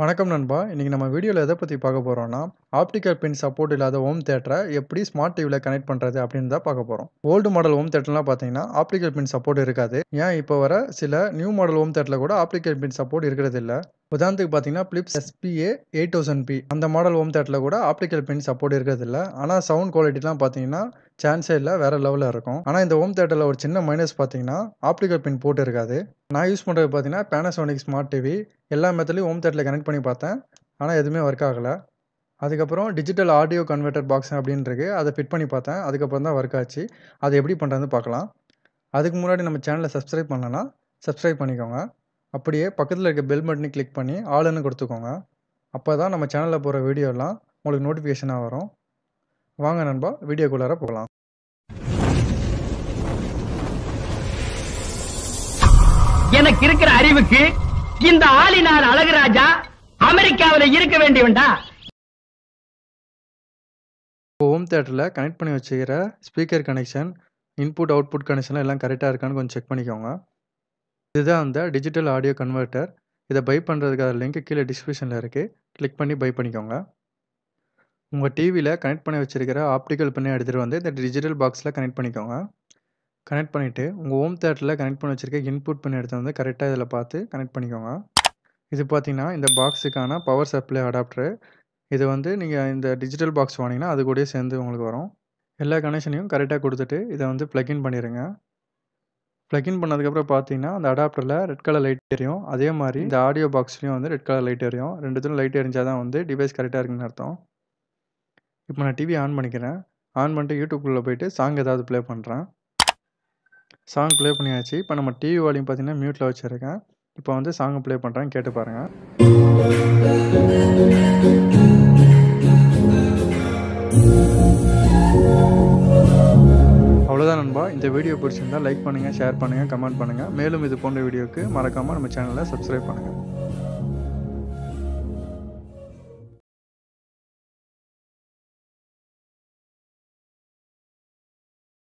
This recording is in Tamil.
வணக்கம் நண்பா இன்றைக்கி நம்ம வீடியோவில் எதை பற்றி பார்க்க போகிறோம்னா ஆப்டிக்கல் பின் சப்போர்ட் இல்லாத ஹோம் தேட்டரை எப்படி ஸ்மார்ட் டிவியில் கனெக்ட் பண்ணுறது அப்படின்னு தான் பார்க்க போகிறோம் ஓல்டு மாடல் ஹோம் தேட்டர்லாம் பார்த்தீங்கன்னா ஆப்டிக்கல் பின் சப்போர்ட் இருக்காது ஏன் இப்போ வர சில நியூ மாடல் ஹோம் தேட்டரில் கூட ஆப்டிக்கல் பின் சப்போர்ட் இருக்கிறது இல்லை உதாரணத்துக்கு பார்த்தீங்கன்னா Philips SPA eight thousand B அந்த மாடல் ஹோம் தேட்டரில் கூட ஆப்டிக்கல் பின் சப்போர்ட் இருக்கிறது இல்லை ஆனால் சவுண்ட் குவாலிட்டிலாம் பார்த்தீங்கன்னா சான்ஸே இல்லை வேறு லெவலில் இருக்கும் ஆனால் இந்த ஹோம் தேட்டரில் ஒரு சின்ன மைனஸ் பார்த்தீங்கன்னா ஆப்டிக்கல் பின் போட்டு இருக்காது நான் யூஸ் பண்ணுறது பார்த்தீங்கன்னா பேனசோனிக் ஸ்மார்ட் டிவி எல்லா மெத்தலையும் ஹோம் தேட்டரில் கனெக்ட் பண்ணி பார்த்தேன் ஆனால் எதுவுமே ஒர்க் ஆகலை அதுக்கப்புறம் டிஜிட்டல் ஆடியோ கன்வெர்டர் பாக்ஸ் அப்படின்றது அதை ஃபிட் பண்ணி பார்த்தேன் அதுக்கப்புறம் தான் ஒர்க் ஆச்சு அது எப்படி பண்ணுறதுன்னு பார்க்கலாம் அதுக்கு முன்னாடி நம்ம சேனலை சப்ஸ்கிரைப் பண்ணலன்னா சப்ஸ்கிரைப் பண்ணிக்கோங்க அப்படியே பக்கத்தில் இருக்க பெல் பட்டனை கிளிக் பண்ணி ஆளுன்னு கொடுத்துக்கோங்க அப்போ தான் நம்ம சேனலில் போகிற வீடியோலாம் உங்களுக்கு நோட்டிஃபிகேஷனாக வரும் வாங்க நண்பா வீடியோக்குள்ளார போகலாம் எனக்கு இருக்கிற அறிவுக்கு இந்த ஆளினார் அழகுராஜா அமெரிக்காவில் இருக்க வேண்டியவன்டா ஹோம் தேட்டரில் கனெக்ட் பண்ணி வச்சுக்கிற speaker connection input output connection எல்லாம் கரெக்டாக இருக்கான்னு கொஞ்சம் செக் பண்ணிக்கோங்க இதுதான் அந்த டிஜிட்டல் ஆடியோ கன்வெர்ட்டர் இதை பை பண்ணுறதுக்காக லிங்க் கீழே டிஸ்கிரிப்ஷனில் இருக்குது கிளிக் பண்ணி பை பண்ணிக்கோங்க உங்கள் டிவியில் கனெக்ட் பண்ணி வச்சுருக்கிற ஆப்டிக்கல் பண்ணி எடுத்துகிட்டு வந்து இந்த டிஜிட்டல் பாக்ஸில் கனெக்ட் பண்ணிக்கோங்க கனெக்ட் பண்ணிவிட்டு உங்கள் ஹோம் தேட்டரில் கனெக்ட் பண்ணி வச்சுருக்க இன்புட் பண்ணி எடுத்து வந்து கரெக்டாக இதில் பார்த்து கனெக்ட் பண்ணிக்கோங்க இது பார்த்திங்கன்னா இந்த பாக்ஸுக்கான பவர் சப்ளை அடாப்டரு இது வந்து நீங்கள் இந்த டிஜிட்டல் பாக்ஸ் வாங்கினா அது கூட சேர்ந்து உங்களுக்கு வரும் எல்லா கனெக்ஷனையும் கரெக்டாக கொடுத்துட்டு இதை வந்து ப்ளக்இன் பண்ணிடுங்க ப்ளக்இன் பண்ணதுக்கப்புறம் பார்த்தீங்கன்னா அந்த அடாப்டரில் ரெட் கலர் லைட் எரியும் அதே மாதிரி இந்த ஆடியோ பாக்ஸ்லேயும் வந்து ரெட் கலர் லைட் எரியும் ரெண்டுத்திலும் லைட் எரிஞ்சால் தான் வந்து டிவைஸ் கரெக்டாக இருக்குன்னு அர்த்தம் இப்போ நான் டிவி ஆன் பண்ணிக்கிறேன் ஆன் பண்ணிட்டு யூடியூப்குள்ளே போயிட்டு சாங் ஏதாவது ப்ளே பண்ணுறேன் சாங் ப்ளே பண்ணியாச்சு இப்போ நம்ம டிவி வாலியூம் பார்த்தீங்கன்னா மியூட்டில் வச்சுருக்கேன் இப்போ வந்து சாங்கை ப்ளே பண்ணுறேன் கேட்டு பாருங்கள் அவ்வளோதான் நண்பா இந்த வீடியோ பிடிச்சிருந்தால் லைக் பண்ணுங்கள் ஷேர் பண்ணுங்கள் கமெண்ட் பண்ணுங்கள் மேலும் இது போன்ற வீடியோக்கு மறக்காமல் நம்ம சேனலை சப்ஸ்கிரைப் பண்ணுங்கள்